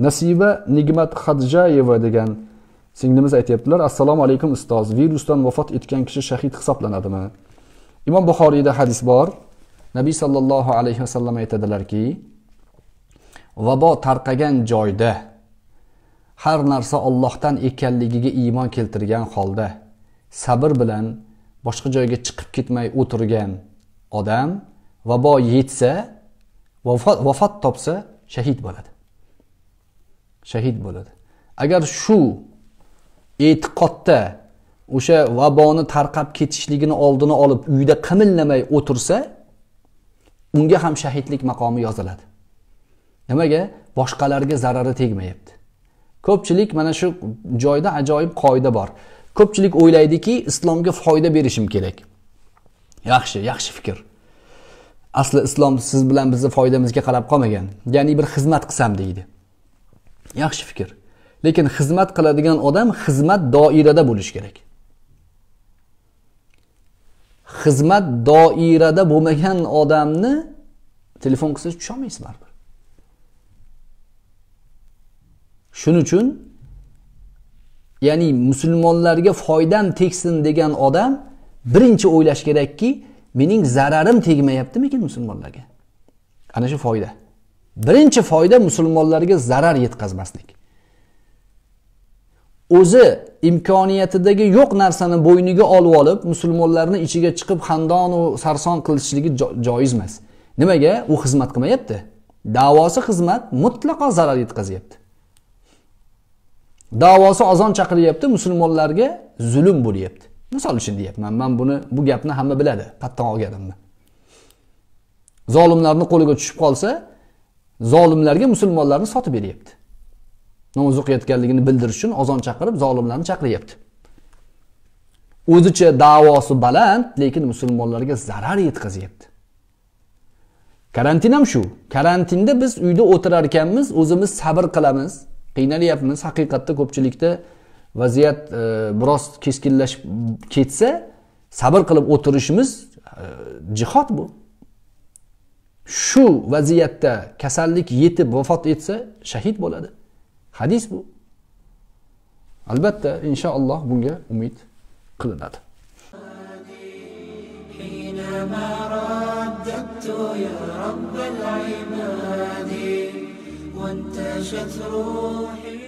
nasiba nigmat hadjayeva degan singlimiz aytyaptilar assalomu alaykum ustoz virusdan vafot etgan kishi shahid hisoblanadimi imom buxoriyda hadis bor nabiy sollallohu alayhi vasallam aytadilarki vabo tarqagan joyda har narsa ollohdan ekanligiga iymon keltirgan holda sabr bilan boshqa joyga chiqib ketmay o'tirgan odam vabo yetsa vafot topsa shahid bo'ladi shahid bo'ladi agar shu e'tiqodda o'sha vaboni tarqab ketishligini oldini olib uyda qimillamay o'tirsa unga ham shahidlik maqomi yoziladi nimaga boshqalarga zarari tegmayapti ko'pchilik mana shu joyda ajoyib qoida bor ko'pchilik o'ylaydiki islomga foyda berishim kerak yaxshi yaxshi fikr asli islom siz bilan bizni foydamizga qarab qolmagan ya'ni bir xizmat qilsam deydi yaxshi fikr lekin xizmat qiladigan odam xizmat doirada bo'lishi kerak xizmat doirada bo'lmagan odamni telefon qilsangiz tusholmaysiz baribir shuning uchun ya'ni musulmonlarga foydam tegsin degan odam birinchi o'ylashi kerakki mening zararim tegmayaptimikin musulmonlarga ana shu foyda birinchi foyda musulmonlarga zarar yetkazmaslik o'zi imkoniyatidagi yo'q narsani bo'yniga olib olib musulmonlarni ichiga chiqib xandonu sarson qilishligi joiz emas nimaga u xizmat qilmayapti davosi xizmat mutlaqo zarar yetkazyapti davosi ozon chaqiryapti musulmonlarga zulm bo'lyapti misol uchun deyapman man buni bu gapni hamma biladi patton olganimni zolimlarni qo'liga tushib qolsa zolimlarga musulmonlarni sotib beryapti namoz o'qiyotganligini bildirish uchun ozon chaqirib zolimlarni chaqiryapti o'zicha davosi baland lekin musulmonlarga zarar yetkazyapti karantin ham shu karantinda biz uyda o'tirar ekanmiz o'zimiz sabr qilamiz qiynalyapmiz haqiqatda ko'pchilikda vaziyat e, biroz keskinlashib ketsa sabr qilib o'tirishimiz e, jihod bu Şu vaziyatda kasallik yetib vefat etse şehit bo'ladi hadis bu albatta inshaalloh bunga umid qilinadi وانتشت روحي